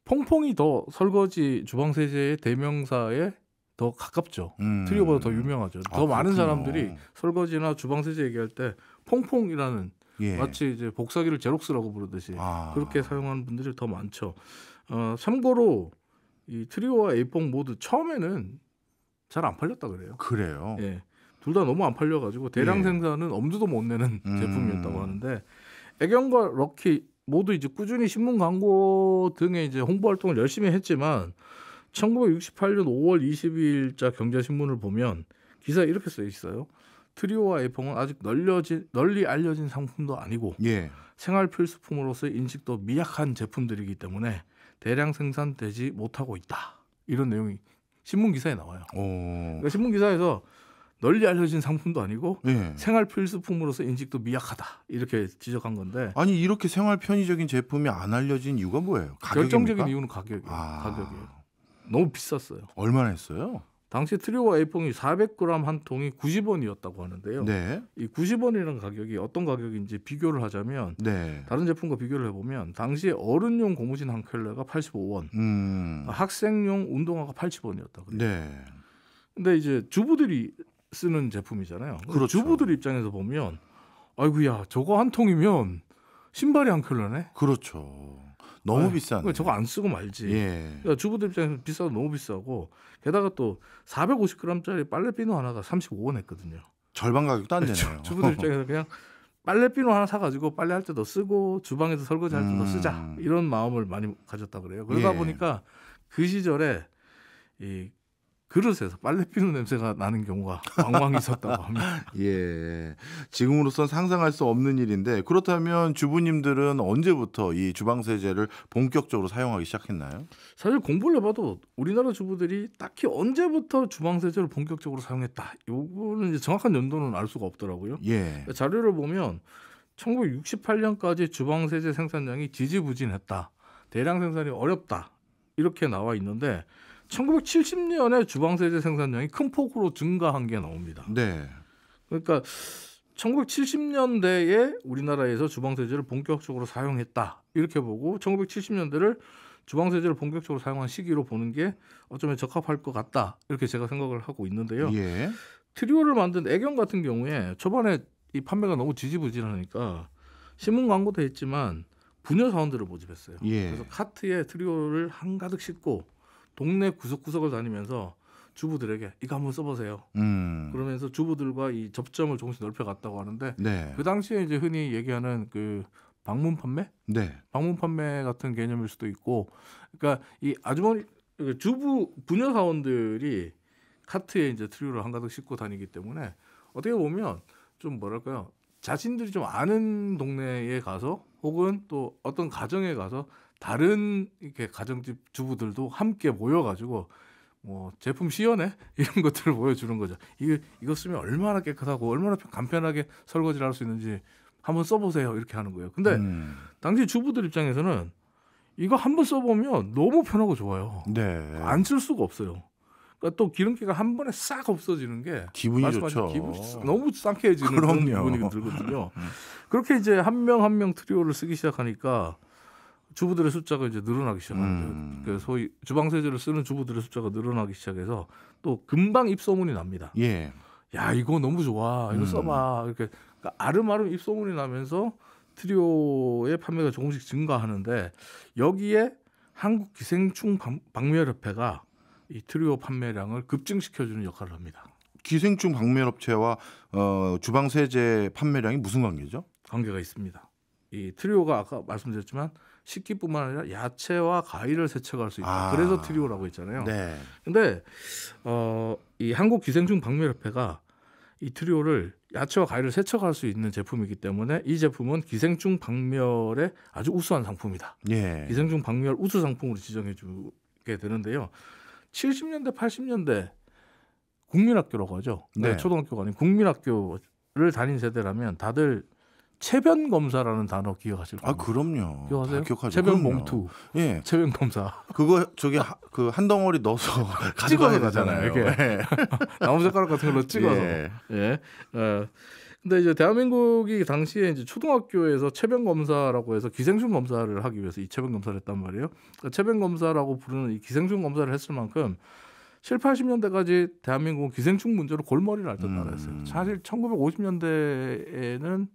퐁퐁이 더 설거지 주방세제의 대명사에 더 가깝죠. 음. 트리오보다 더 유명하죠. 아, 더 아, 많은 사람들이 설거지나 주방세제 얘기할 때 퐁퐁이라는 예. 마치 이제 복사기를 제록스라고 부르듯이 아. 그렇게 사용하는 분들이 더 많죠. 어, 참고로 이 트리오와 에이퐁 모두 처음에는 잘 안 팔렸다 그래요. 그래요. 예. 둘 다 너무 안 팔려가지고 대량 예. 생산은 엄두도 못 내는 음. 제품이었다고 하는데 애견과 럭키 모두 이제 꾸준히 신문 광고 등의 이제 홍보 활동을 열심히 했지만 1968년 5월 22일자 경제신문을 보면 기사에 이렇게 써 있어요. 트리오와 애펑은 아직 널려진, 널리 알려진 상품도 아니고 예. 생활 필수품으로서 인식도 미약한 제품들이기 때문에 대량 생산되지 못하고 있다. 이런 내용이 신문 기사에 나와요. 그러니까 신문 기사에서 널리 알려진 상품도 아니고 예. 생활 필수품으로서 인식도 미약하다 이렇게 지적한 건데 아니 이렇게 생활 편의적인 제품이 안 알려진 이유가 뭐예요? 가격입니까? 결정적인 이유는 가격이에요. 아... 가격이에요. 너무 비쌌어요. 얼마나 했어요? 당시 트리오와 에이퐁이 400g 한 통이 90원이었다고 하는데요. 네. 이 90원이라는 가격이 어떤 가격인지 비교를 하자면 네. 다른 제품과 비교를 해보면 당시에 어른용 고무신 한 켤레가 85원, 음. 학생용 운동화가 80원이었다 그래요. 네. 근데 이제 주부들이 쓰는 제품이잖아요. 그렇죠. 주부들 입장에서 보면 아이구야 저거 한 통이면 신발이 한 켤레네. 그렇죠. 너무 아, 비싼. 그러니까 저거 안 쓰고 말지. 예. 그러니까 주부들 입장에서 비싸도 너무 비싸고 게다가 또 450g짜리 빨래비누 하나가 35원 했거든요. 절반 가격도 안 네, 되네요. 주부들 입장에서 그냥 빨래비누 하나 사가지고 빨래할 때도 쓰고 주방에서 설거지 할 때도 음. 쓰자 이런 마음을 많이 가졌다 그래요. 그러다 예. 보니까 그 시절에 이 그릇에서 빨래 피는 냄새가 나는 경우가 왕왕 있었다고 합니다. 예. 지금으로선 상상할 수 없는 일인데 그렇다면 주부님들은 언제부터 이 주방 세제를 본격적으로 사용하기 시작했나요? 사실 공부를 해봐도 우리나라 주부들이 딱히 언제부터 주방 세제를 본격적으로 사용했다. 요거는 이제 정확한 연도는 알 수가 없더라고요. 예. 자료를 보면 1968년까지 주방 세제 생산량이 지지부진했다. 대량 생산이 어렵다. 이렇게 나와 있는데 1970년에 주방세제 생산량이 큰 폭으로 증가한 게 나옵니다. 네. 그러니까 1970년대에 우리나라에서 주방세제를 본격적으로 사용했다 이렇게 보고 1970년대를 주방세제를 본격적으로 사용한 시기로 보는 게 어쩌면 적합할 것 같다 이렇게 제가 생각을 하고 있는데요. 예. 트리오를 만든 애견 같은 경우에 초반에 이 판매가 너무 지지부진하니까 신문 광고도 했지만 부녀 사원들을 모집했어요. 예. 그래서 카트에 트리오를 한 가득 싣고 동네 구석구석을 다니면서 주부들에게 이거 한번 써보세요. 음. 그러면서 주부들과 이 접점을 조금씩 넓혀갔다고 하는데 네. 그 당시에 이제 흔히 얘기하는 그 방문 판매, 네. 방문 판매 같은 개념일 수도 있고, 그러니까 이 아주머니 그 주부 부녀 사원들이 카트에 이제 트류를 한가득 싣고 다니기 때문에 어떻게 보면 좀 뭐랄까요 자신들이 좀 아는 동네에 가서 혹은 또 어떤 가정에 가서 다른 이렇게 가정집 주부들도 함께 모여가지고 뭐 제품 시연회 이런 것들을 보여주는 거죠. 이거 이거 쓰면 얼마나 깨끗하고 얼마나 간편하게 설거지를 할 수 있는지 한번 써보세요 이렇게 하는 거예요. 근데 음. 당시 주부들 입장에서는 이거 한번 써보면 너무 편하고 좋아요. 네. 안 쓸 수가 없어요. 그러니까 또 기름기가 한 번에 싹 없어지는 게 기분이 좋죠. 기분 너무 상쾌해지는 그런 기분이 들거든요. 그렇게 이제 한 명 한명 한 명 트리오를 쓰기 시작하니까 주부들의 숫자가 이제 늘어나기 시작하죠. 음. 그 소위 주방세제를 쓰는 주부들의 숫자가 늘어나기 시작해서 또 금방 입소문이 납니다. 예. 야 이거 너무 좋아. 이거 음. 써봐. 이렇게 그러니까 아름아름 입소문이 나면서 트리오의 판매가 조금씩 증가하는데 여기에 한국 기생충 박멸협회가 이 트리오 판매량을 급증시켜주는 역할을 합니다. 기생충 박멸업체와 어, 주방세제 판매량이 무슨 관계죠? 관계가 있습니다. 이 트리오가 아까 말씀드렸지만 식기뿐만 아니라 야채와 과일을 세척할 수 있다. 아. 그래서 트리오라고 했잖아요. 네. 근데 어, 이 한국 기생충 박멸협회가 이 트리오를 야채와 과일을 세척할 수 있는 제품이기 때문에 이 제품은 기생충 박멸에 아주 우수한 상품이다. 예. 기생충 박멸 우수 상품으로 지정해 주게 되는데요. 70년대 80년대 국민학교라고 하죠. 그러니까 네. 초등학교가 아닌 국민학교를 다닌 세대라면 다들 체변 검사라는 단어 기억하실 거예요. 아 그럼요. 기억하세요? 기억하죠. 체변 몽투. 예. 체변 검사. 그거 저기 그 한 덩어리 넣어서 찍어서 가잖아요. 이게 예. 나무젓가락 같은 걸로 찍어서. 예. 예. 예. 근데 이제 대한민국이 당시에 이제 초등학교에서 체변 검사라고 해서 기생충 검사를 하기 위해서 이 체변 검사를 했단 말이에요. 그러니까 체변 검사라고 부르는 이 기생충 검사를 했을 만큼 7, 80년대까지 대한민국은 기생충 문제로 골머리를 앓던 음. 나라였어요. 사실 1950년대에는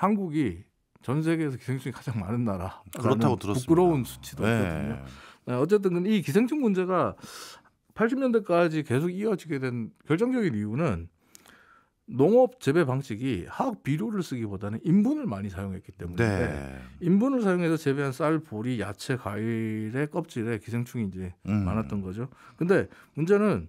한국이 전 세계에서 기생충이 가장 많은 나라. 그렇다고 들었습니다. 부끄러운 수치도 네. 있거든요. 네, 어쨌든 이 기생충 문제가 80년대까지 계속 이어지게 된 결정적인 이유는 농업 재배 방식이 화학 비료를 쓰기보다는 인분을 많이 사용했기 때문에 네. 인분을 사용해서 재배한 쌀, 보리, 야채, 과일의 껍질에 기생충이 이제 음. 많았던 거죠. 근데 문제는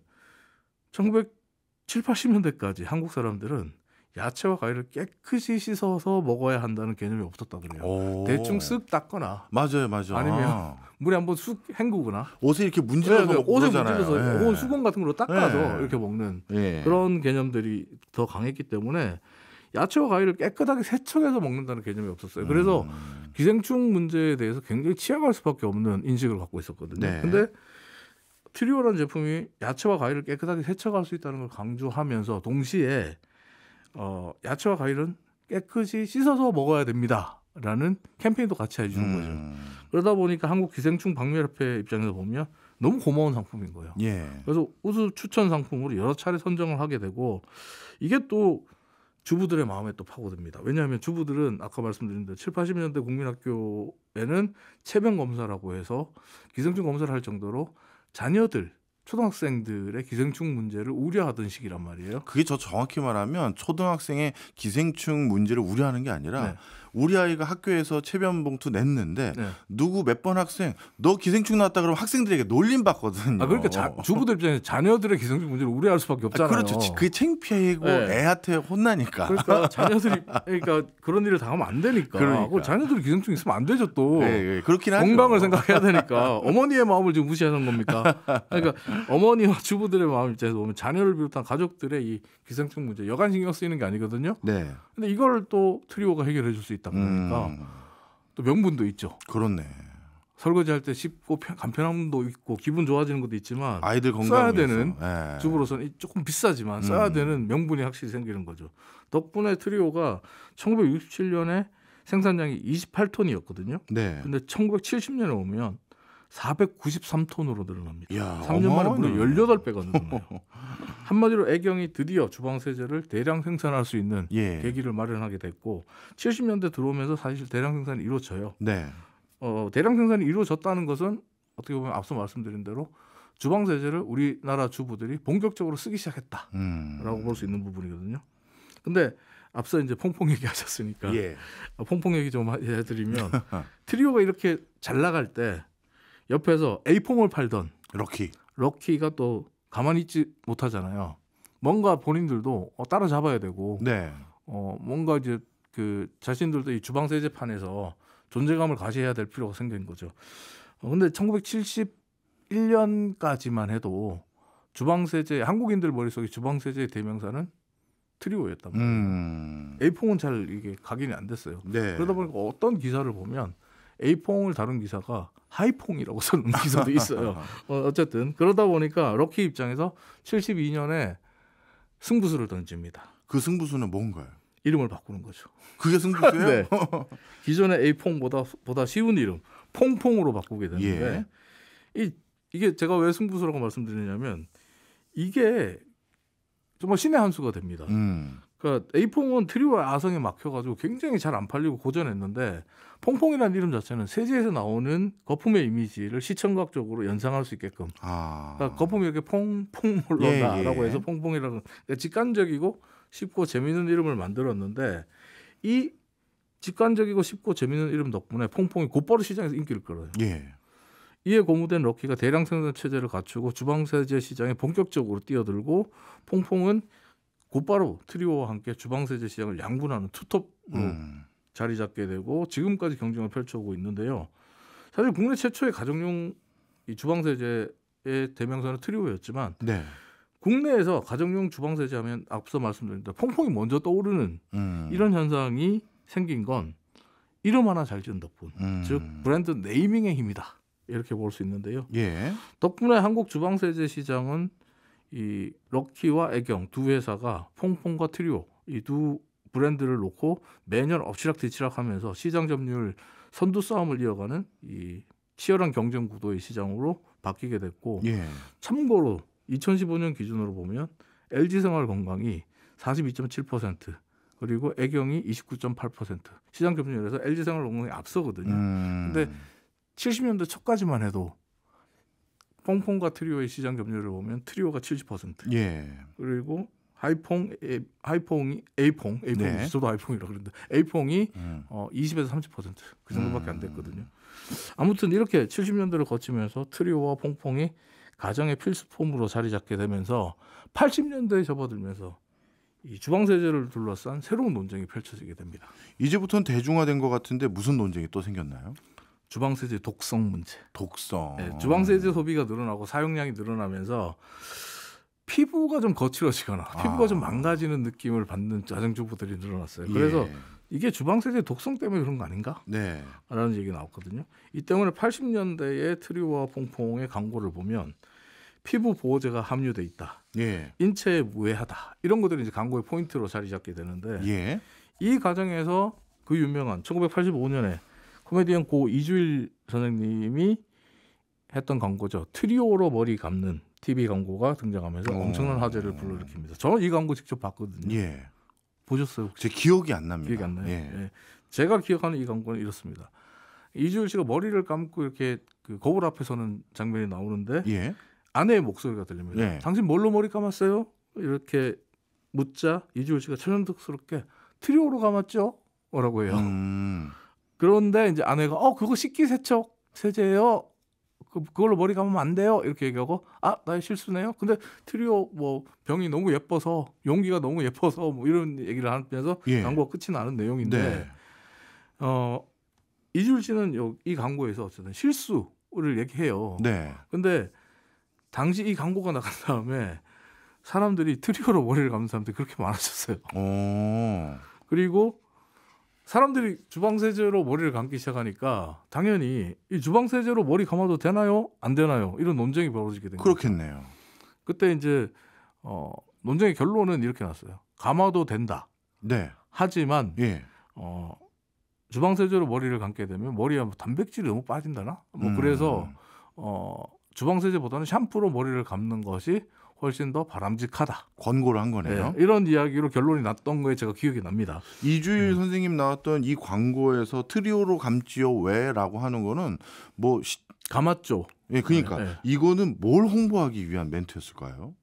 1970, 80년대까지 한국 사람들은 야채와 과일을 깨끗이 씻어서 먹어야 한다는 개념이 없었다 그래요. 오. 대충 쓱 닦거나 맞아요, 맞아요. 아니면 아. 물에 한번 쑥 헹구거나 옷에 이렇게 문질러서 네, 네 옷에 문질러서 예. 수건 같은 걸로 닦아서 예. 이렇게 먹는 예. 그런 개념들이 더 강했기 때문에 야채와 과일을 깨끗하게 세척해서 먹는다는 개념이 없었어요. 그래서 음. 기생충 문제에 대해서 굉장히 취약할 수밖에 없는 인식을 갖고 있었거든요. 네. 근데 트리오라는 제품이 야채와 과일을 깨끗하게 세척할 수 있다는 걸 강조하면서 동시에 어, 야채와 과일은 깨끗이 씻어서 먹어야 됩니다. 라는 캠페인도 같이 해주는 음. 거죠. 그러다 보니까 한국 기생충 박멸협회 입장에서 보면 너무 고마운 상품인 거예요. 예. 그래서 우수 추천 상품으로 여러 차례 선정을 하게 되고 이게 또 주부들의 마음에 또 파고듭니다. 왜냐하면 주부들은 아까 말씀드린 대로 7, 80년대 국민학교에는 체변 검사라고 해서 기생충 검사를 할 정도로 자녀들 초등학생들의 기생충 문제를 우려하던 시기란 말이에요. 그게 저 정확히 말하면 초등학생의 기생충 문제를 우려하는 게 아니라 네. 우리 아이가 학교에서 체변 봉투 냈는데 네. 누구 몇 번 학생 너 기생충 나왔다 그러면 학생들에게 놀림 받거든요. 아, 그러니까 자, 주부들 입장에서 자녀들의 기생충 문제를 우려할 수밖에 없잖아요. 아, 그렇죠. 그게 창피하고 네. 애한테 혼나니까. 그러니까 자녀들이 그러니까 그런 일을 당하면 안 되니까. 그러니까. 자녀들이 기생충 있으면 안 되죠 또. 네, 그렇긴 하죠. 건강을 생각해야 되니까 어머니의 마음을 지금 무시하는 겁니까? 그러니까 어머니와 주부들의 마음 입장에서 보면 자녀를 비롯한 가족들의 이 기생충 문제 여간 신경 쓰이는 게 아니거든요. 네. 근데 이걸 또 트리오가 해결해 줄수 있다. 있다 보니까 음. 또 명분도 있죠. 그렇네. 설거지 할때 쉽고 간편함도 있고 기분 좋아지는 것도 있지만 아이들 건강 써야 되는 예. 주부로서는 조금 비싸지만 써야 음. 되는 명분이 확실히 생기는 거죠. 덕분에 트리오가 1967년에 생산량이 28톤이었거든요. 네. 근데 1970년에 오면 493톤으로 늘어납니다. 야, 3년 만에 무려 18배가 늘어나요. 한마디로 애경이 드디어 주방 세제를 대량 생산할 수 있는 예. 계기를 마련하게 됐고 70년대 들어오면서 사실 대량 생산이 이루어져요. 네. 어, 대량 생산이 이루어졌다는 것은 어떻게 보면 앞서 말씀드린 대로 주방 세제를 우리나라 주부들이 본격적으로 쓰기 시작했다라고 음. 볼수 있는 부분이거든요. 근데 앞서 이제 퐁퐁 얘기하셨으니까 예. 어, 퐁퐁 얘기 좀 해드리면 트리오가 이렇게 잘 나갈 때 옆에서 에이폼을 팔던 럭키. 럭키가 또 가만히 있지 못하잖아요. 뭔가 본인들도 어, 따라잡아야 되고 네. 어, 뭔가 이제 그 자신들도 이 주방 세제판에서 존재감을 가시해야 될 필요가 생긴 거죠. 어, 근데 1971년까지만 해도 주방 세제 한국인들 머릿속에 주방 세제의 대명사는 트리오였단 말이에요. 음. A4은 잘 이게 각인이 안 됐어요. 네. 그러다 보니까 어떤 기사를 보면 A퐁을 다룬 기사가 하이퐁이라고 써놓 기사도 있어요. 어, 어쨌든 그러다 보니까 럭키 입장에서 72년에 승부수를 던집니다. 그 승부수는 뭔가요? 이름을 바꾸는 거죠. 그게 승부수예요? 네. 기존의 A퐁보다 보다 쉬운 이름 퐁퐁으로 바꾸게 되는데 예. 이, 이게 제가 왜 승부수라고 말씀드리냐면 이게 정말 신의 한 수가 됩니다. 음. 그러니까 에이퐁은 트리와 아성에 막혀가지고 굉장히 잘 안 팔리고 고전했는데 퐁퐁이라는 이름 자체는 세제에서 나오는 거품의 이미지를 시청각적으로 연상할 수 있게끔 아. 그러니까 거품이 이렇게 퐁퐁 올라온다라고 예, 예. 해서 퐁퐁이라고 그러니까 직관적이고 쉽고 재미있는 이름을 만들었는데 이 직관적이고 쉽고 재미있는 이름 덕분에 퐁퐁이 곧바로 시장에서 인기를 끌어요. 예. 이에 고무된 럭키가 대량 생산 체제를 갖추고 주방 세제 시장에 본격적으로 뛰어들고 퐁퐁은 곧바로 트리오와 함께 주방세제 시장을 양분하는 투톱으로 음. 자리 잡게 되고 지금까지 경쟁을 펼쳐오고 있는데요. 사실 국내 최초의 가정용 이 주방세제의 대명사는 트리오였지만 네. 국내에서 가정용 주방세제 하면 앞서 말씀드린 대로 퐁퐁이 먼저 떠오르는 음. 이런 현상이 생긴 건 이름 하나 잘 지은 덕분, 음. 즉 브랜드 네이밍의 힘이다 이렇게 볼 수 있는데요. 예. 덕분에 한국 주방세제 시장은 이 럭키와 애경 두 회사가 퐁퐁과 트리오 이 두 브랜드를 놓고 매년 엎치락뒤치락하면서 시장 점유율 선두 싸움을 이어가는 이 치열한 경쟁 구도의 시장으로 바뀌게 됐고 예. 참고로 2015년 기준으로 보면 LG생활건강이 42.7% 그리고 애경이 29.8% 시장 점유율에서 LG생활건강이 앞서거든요. 음. 근데 70년대 초까지만 해도 퐁퐁과 트리오의 시장 점유율을 보면 트리오가 70%. 예. 그리고 하이퐁, 에, 하이퐁이 에이퐁, 에이퐁 네. 저도 하이퐁이라 그러는데 에이퐁이 음. 어, 20에서 30%그 정도밖에 안 음. 됐거든요. 아무튼 이렇게 70년대를 거치면서 트리오와 퐁퐁이 가정의 필수품으로 자리 잡게 되면서 80년대에 접어들면서 이 주방세제를 둘러싼 새로운 논쟁이 펼쳐지게 됩니다. 이제부터는 대중화된 것 같은데 무슨 논쟁이 또 생겼나요? 주방 세제 독성 문제. 독성. 네, 주방 세제 소비가 늘어나고 사용량이 늘어나면서 피부가 좀 거칠어지거나 아. 피부가 좀 망가지는 느낌을 받는 자정주부들이 늘어났어요. 예. 그래서 예. 이게 주방 세제 독성 때문에 그런 거 아닌가? 네. 라는 얘기 가 나왔거든요. 이 때문에 80년대에 트리와 퐁퐁의 광고를 보면 피부 보호제가 함유돼 있다. 예. 인체에 무해하다. 이런 것들이 이제 광고의 포인트로 자리 잡게 되는데 예. 이 과정에서 그 유명한 1985년에 코미디언 고 이주일 선생님이 했던 광고죠. 트리오로 머리 감는 TV 광고가 등장하면서 오. 어. 엄청난 화제를 불러일으킵니다. 저는 이 광고 직접 봤거든요. 예. 보셨어요? 혹시? 제 기억이 안 납니다. 기억이 안 나요. 예. 예. 제가 기억하는 이 광고는 이렇습니다. 이주일 씨가 머리를 감고 이렇게 그 거울 앞에 서는 장면이 나오는데 예. 아내의 목소리가 들립니다. 예. 당신 뭘로 머리 감았어요? 이렇게 묻자 이주일 씨가 천연덕스럽게 트리오로 감았죠? 뭐 라고 해요. 음. 그런데 이제 아내가 어 그거 식기세척 세제예요. 그, 그걸로 머리 감으면 안 돼요. 이렇게 얘기하고 아 나의 실수네요. 근데 트리오 뭐 병이 너무 예뻐서 용기가 너무 예뻐서 뭐 이런 얘기를 하면서 예. 광고가 끝이 나는 내용인데 네. 어 이줄 씨는 이 광고에서 어쨌든 실수를 얘기해요. 네. 근데 당시 이 광고가 나간 다음에 사람들이 트리오로 머리를 감는 사람들이 그렇게 많아졌어요. 오. 어. 그리고 사람들이 주방세제로 머리를 감기 시작하니까 당연히 이 주방세제로 머리 감아도 되나요? 안 되나요? 이런 논쟁이 벌어지게 됩니다. 그렇겠네요. 그때 이제 어, 논쟁의 결론은 이렇게 났어요. 감아도 된다. 네. 하지만 예. 어, 주방세제로 머리를 감게 되면 머리에 뭐 단백질이 너무 빠진다나? 뭐 음. 그래서 어, 주방세제보다는 샴푸로 머리를 감는 것이 훨씬 더 바람직하다. 권고를 한 거네요. 네, 이런 이야기로 결론이 났던 거에 제가 기억이 납니다. 이주일 네. 선생님 나왔던 이 광고에서 트리오로 감지요 왜라고 하는 거는 뭐 시... 감았죠. 예, 그러니까 네, 그러니까 이거는 뭘 홍보하기 위한 멘트였을까요?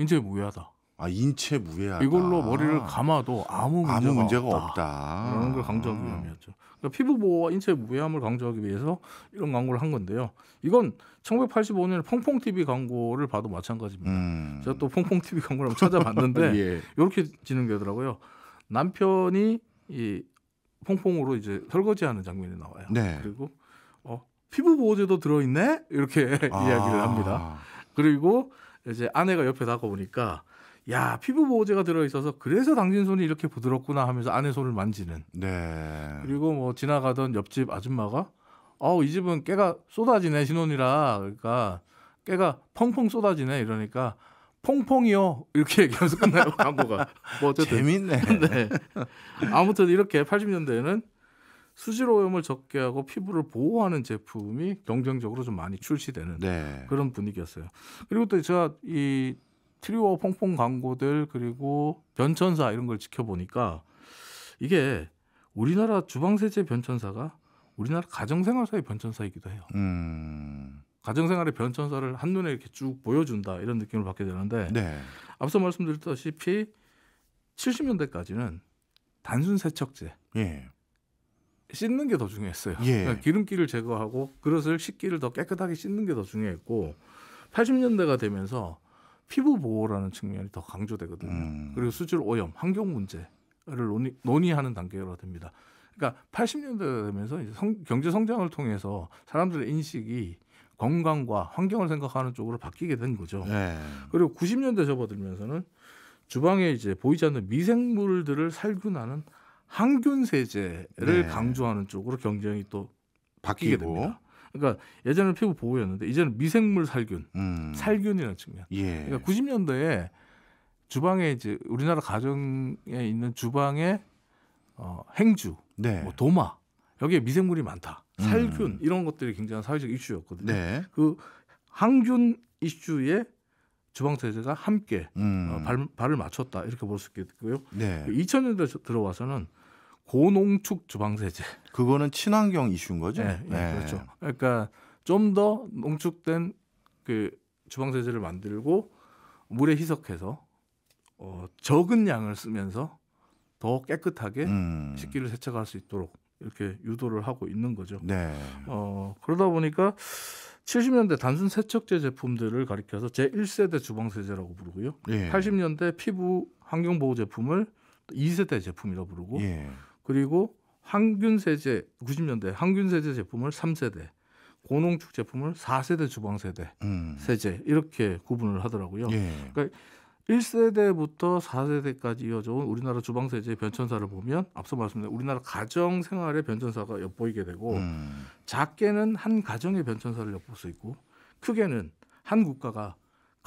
이제 무효하다. 아 인체 무해하다. 이걸로 머리를 감아도 아무 문제가, 아무 문제가 없다. 없다. 라는걸 강조하기 음. 위함이었죠. 그러니까 피부 보호와 인체 무해함을 강조하기 위해서 이런 광고를 한 건데요. 이건 1985년 퐁퐁 TV 광고를 봐도 마찬가지입니다. 음. 제가 또 퐁퐁 TV 광고를 한번 찾아봤는데 예. 이렇게 진행되더라고요. 남편이 이퐁퐁으로 이제 설거지하는 장면이 나와요. 네. 그리고 어, 피부 보호제도 들어있네 이렇게 아. 이야기를 합니다. 그리고 이제 아내가 옆에 다가 보니까 야 피부 보호제가 들어있어서 그래서 당신 손이 이렇게 부드럽구나 하면서 아내 손을 만지는. 네. 그리고 뭐 지나가던 옆집 아줌마가 아우 이 집은 깨가 쏟아지네 신혼이라 그러니까 깨가 펑펑 쏟아지네 이러니까 퐁퐁이요 이렇게 얘기하면서 끝나요 광고가. 뭐 어쨌든 재밌네. 네. 아무튼 이렇게 80년대에는 수질 오염을 적게 하고 피부를 보호하는 제품이 경쟁적으로 좀 많이 출시되는 네. 그런 분위기였어요. 그리고 또 제가 이 트리오 퐁퐁 광고들 그리고 변천사 이런 걸 지켜보니까 이게 우리나라 주방세제 변천사가 우리나라 가정생활사의 변천사이기도 해요. 음. 가정생활의 변천사를 한눈에 이렇게 쭉 보여준다 이런 느낌을 받게 되는데 네. 앞서 말씀드렸다시피 70년대까지는 단순 세척제 예. 씻는 게 더 중요했어요. 예. 그러니까 기름기를 제거하고 그릇을 식기를 더 깨끗하게 씻는 게 더 중요했고 80년대가 되면서 피부 보호라는 측면이 더 강조되거든요. 음. 그리고 수질 오염, 환경 문제를 논의, 논의하는 단계로 됩니다. 그러니까 80년대 되면서 이제 성, 경제 성장을 통해서 사람들의 인식이 건강과 환경을 생각하는 쪽으로 바뀌게 된 거죠. 네. 그리고 90년대 접어들면서는 주방에 이제 보이지 않는 미생물들을 살균하는 항균 세제를 네. 강조하는 쪽으로 경쟁이 또 바뀌게 됩니다. 그러니까 예전에는 피부 보호였는데 이제는 미생물 살균, 음. 살균이라는 측면. 예. 그러니까 90년대에 주방에 이제 우리나라 가정에 있는 주방에 어, 행주, 네. 뭐 도마 여기에 미생물이 많다, 음. 살균 음. 이런 것들이 굉장한 사회적 이슈였거든요. 네. 그 항균 이슈에 주방 세제가 함께 어, 음. 어, 발, 발을 맞췄다 이렇게 볼 수 있겠고요. 네. 2000년대 들어와서는 고농축 주방세제. 그거는 친환경 이슈인 거죠? 네, 예, 네. 그렇죠. 그러니까 좀 더 농축된 그 주방세제를 만들고 물에 희석해서 어, 적은 양을 쓰면서 더 깨끗하게 음. 식기를 세척할 수 있도록 이렇게 유도를 하고 있는 거죠. 네. 어, 그러다 보니까 70년대 단순 세척제 제품들을 가리켜서 제 1세대 주방세제라고 부르고요. 예. 80년대 피부 환경보호 제품을 2세대 제품이라고 부르고 예. 그리고 항균세제 90년대 항균세제 제품을 3세대, 고농축 제품을 4세대 주방세대 음. 세제 이렇게 구분을 하더라고요. 예. 그러니까 1세대부터 4세대까지 이어져온 우리나라 주방세제의 변천사를 보면 앞서 말씀드린 우리나라 가정 생활의 변천사가 엿보이게 되고 음. 작게는 한 가정의 변천사를 엿볼 수 있고 크게는 한 국가가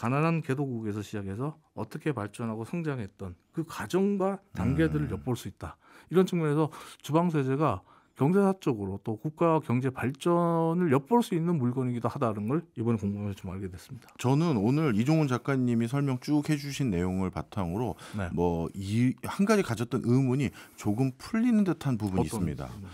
가난한 개도국에서 시작해서 어떻게 발전하고 성장했던 그 과정과 단계들을 음. 엿볼 수 있다. 이런 측면에서 주방세제가 경제사적으로 또 국가 경제 발전을 엿볼 수 있는 물건이기도 하다는 걸 이번에 공부하면서 좀 알게 됐습니다. 저는 오늘 이종훈 작가님이 설명 쭉 해주신 내용을 바탕으로 네. 뭐한 가지 가졌던 의문이 조금 풀리는 듯한 부분이 있습니다. 부분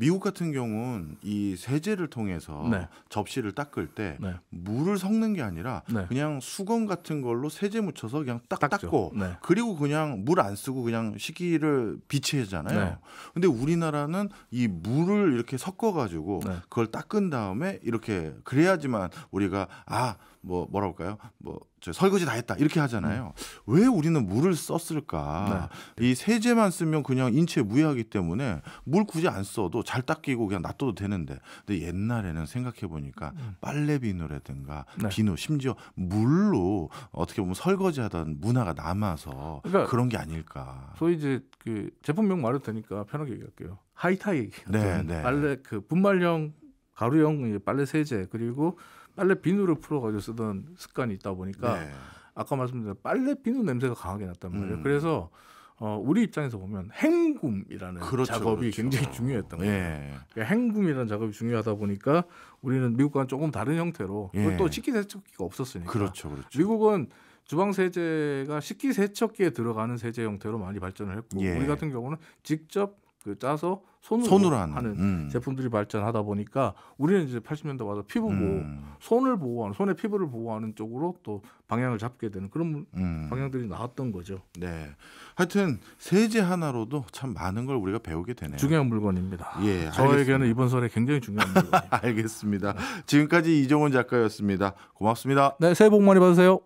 미국 같은 경우는 이 세제를 통해서 네. 접시를 닦을 때 네. 물을 섞는 게 아니라 네. 그냥 수건 같은 걸로 세제 묻혀서 그냥 딱 닦죠. 닦고 네. 그리고 그냥 물 안 쓰고 그냥 식기를 비치잖아요. 네. 근데 우리나라는 이 물을 이렇게 섞어 가지고 네. 그걸 닦은 다음에 이렇게 그래야지만 우리가 아뭐 뭐라 할까요? 뭐 저 설거지 다 했다 이렇게 하잖아요. 음. 왜 우리는 물을 썼을까? 네. 이 세제만 쓰면 그냥 인체 무해하기 때문에 물 굳이 안 써도 잘 닦이고 그냥 놔둬도 되는데. 근데 옛날에는 생각해 보니까 음. 빨래 비누라든가 네. 비누 심지어 물로 어떻게 보면 설거지하던 문화가 남아서 그러니까 그런게 아닐까. 소위 이제 그 제품명 말해도 되니까 편하게 얘기할게요. 하이타이 네, 네. 빨래 그 분말형 가루형 빨래 세제 그리고 빨래 비누를 풀어가지고 쓰던 습관이 있다 보니까 네. 아까 말씀드린 빨래 비누 냄새가 강하게 났단 말이에요. 음. 그래서 어, 우리 입장에서 보면 행굼이라는 그렇죠, 작업이 그렇죠. 굉장히 중요했던 거예요. 예. 그러니까 행굼이라는 작업이 중요하다 보니까 우리는 미국과는 조금 다른 형태로 예. 또 식기세척기가 없었으니까. 그렇죠, 그렇죠. 미국은 주방 세제가 식기세척기에 들어가는 세제 형태로 많이 발전을 했고 예. 우리 같은 경우는 직접 그 짜서 손으로, 손으로 하는, 하는 음. 제품들이 발전하다 보니까 우리는 이제 80년대 와서 피부 보호, 음. 손을 보호하는 손의 피부를 보호하는 쪽으로 또 방향을 잡게 되는 그런 음. 방향들이 나왔던 거죠. 네. 하여튼 세제 하나로도 참 많은 걸 우리가 배우게 되네요. 중요한 물건입니다. 예, 저에게는 이번 설에 굉장히 중요한 물건. 알겠습니다. 지금까지 이종훈 작가였습니다. 고맙습니다. 네, 새해 복 많이 받으세요.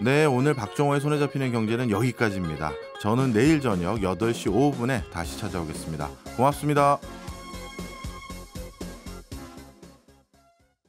네, 오늘 박종호의 손에 잡히는 경제는 여기까지입니다. 저는 내일 저녁 8시 5분에 다시 찾아오겠습니다. 고맙습니다.